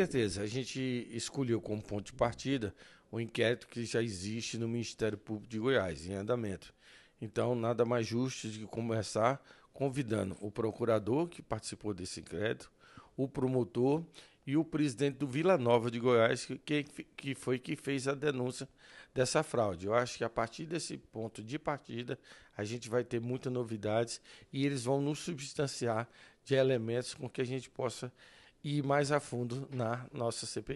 certeza. A gente escolheu como ponto de partida o inquérito que já existe no Ministério Público de Goiás, em andamento. Então, nada mais justo de começar convidando o procurador que participou desse inquérito, o promotor e o presidente do Vila Nova de Goiás, que, que foi que fez a denúncia dessa fraude. Eu acho que a partir desse ponto de partida, a gente vai ter muitas novidades e eles vão nos substanciar de elementos com que a gente possa e mais a fundo na nossa CPI.